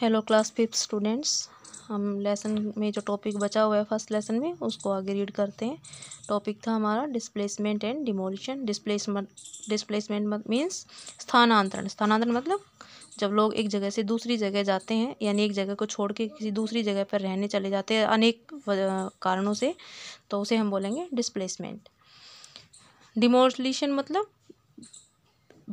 hello class fifth students हम lesson में जो टॉपिक बचा हुआ है फर्स्ट लेसन में उसको आगे रीड करते हैं टॉपिक था हमारा displacement and demolition displacement displacement means स्थानांतरण स्थानांतरण मतलब जब लोग एक जगह से दूसरी जगह जाते हैं यानी एक जगह को छोड़ के किसी दूसरी जगह पर रहने चले जाते हैं अनेक कारणों से तो उसे हम बोलेंगे डिस्प्लेसमेंट डिमोलिशन मतलब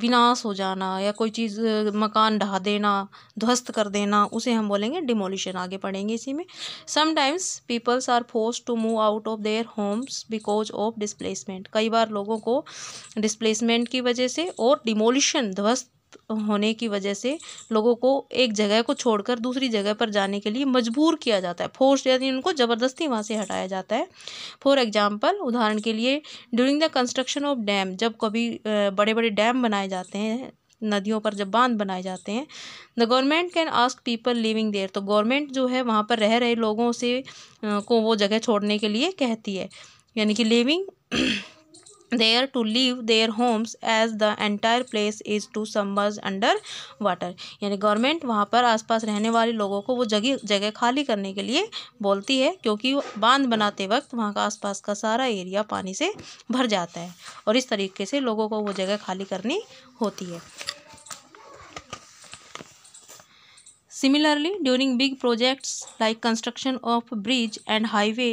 विनाश हो जाना या कोई चीज़ मकान ढहा देना ध्वस्त कर देना उसे हम बोलेंगे डिमोलिशन आगे पढ़ेंगे इसी में sometimes peoples are force to move out of their homes because of displacement कई बार लोगों को डिसप्लेसमेंट की वजह से और डिमोलिशन ध्वस्त होने की वजह से लोगों को एक जगह को छोड़कर दूसरी जगह पर जाने के लिए मजबूर किया जाता है फोर्स यानी उनको ज़बरदस्ती वहाँ से हटाया जाता है फॉर एग्जाम्पल उदाहरण के लिए during the construction of dam जब कभी बड़े बड़े डैम बनाए जाते हैं नदियों पर जब बांध बनाए जाते हैं the government can ask people living there तो गवर्नमेंट जो है वहाँ पर रह रहे लोगों से को वो जगह छोड़ने के लिए कहती है यानी कि living there to leave their homes as the entire place is to submerge under water यानी गवर्नमेंट वहाँ पर आसपास रहने वाले लोगों को वो जगह जगह खाली करने के लिए बोलती है क्योंकि बांध बनाते वक्त वहाँ का आसपास का सारा एरिया पानी से भर जाता है और इस तरीके से लोगों को वो जगह खाली करनी होती है similarly during big projects like construction of bridge and highway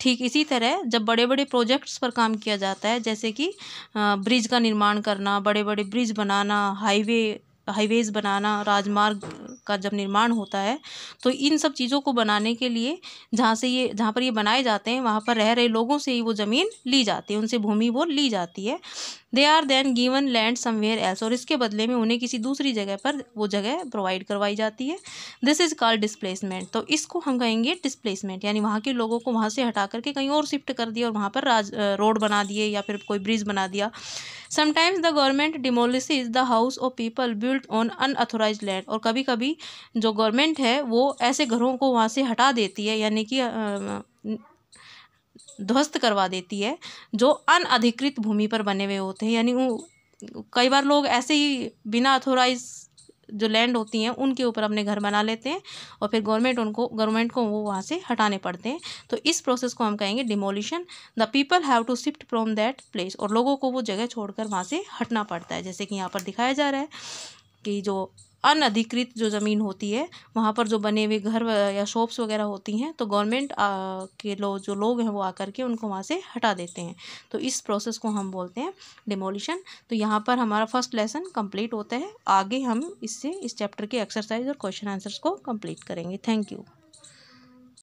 ठीक इसी तरह जब बड़े बड़े प्रोजेक्ट्स पर काम किया जाता है जैसे कि ब्रिज का निर्माण करना बड़े बड़े ब्रिज बनाना हाईवे हाईवेज़ बनाना राजमार्ग का जब निर्माण होता है तो इन सब चीज़ों को बनाने के लिए जहाँ से ये जहाँ पर ये बनाए जाते हैं वहाँ पर रह रहे लोगों से ही वो ज़मीन ली जाती है उनसे भूमि वो ली जाती है they are then given land somewhere else और इसके बदले में उन्हें किसी दूसरी जगह पर वो जगह प्रोवाइड करवाई जाती है दिस इज़ कॉल्ड डिस्प्लेसमेंट तो इसको हम कहेंगे डिस्प्लेसमेंट यानी वहाँ के लोगों को वहाँ से हटा करके कहीं और शिफ्ट कर दिया और वहाँ पर राज रोड बना दिए या फिर कोई ब्रिज बना दिया sometimes the government demolish the house of people build on unauthorise land और कभी कभी जो गवर्नमेंट है वो ऐसे घरों को वहाँ से हटा देती है यानी कि ध्वस्त करवा देती है जो अनअधिकृत भूमि पर बने हुए होते हैं यानी कई बार लोग ऐसे ही बिना अथोराइज जो लैंड होती हैं उनके ऊपर अपने घर बना लेते हैं और फिर गवर्नमेंट उनको गवर्नमेंट को वो वहाँ से हटाने पड़ते हैं तो इस प्रोसेस को हम कहेंगे demolition the people have to shift from that place और लोगों को वो जगह छोड़कर वहाँ से हटना पड़ता है जैसे कि यहाँ पर दिखाया जा रहा है कि जो अनधिकृत जो ज़मीन होती है वहाँ पर जो बने हुए घर या शॉप्स वगैरह होती हैं तो गवर्नमेंट के लोग जो लोग हैं वो आकर के उनको वहाँ से हटा देते हैं तो इस प्रोसेस को हम बोलते हैं डिमोलिशन तो यहाँ पर हमारा फर्स्ट लेसन कंप्लीट होता है आगे हम इससे इस चैप्टर के एक्सरसाइज और क्वेश्चन आंसर्स को कंप्लीट करेंगे थैंक यू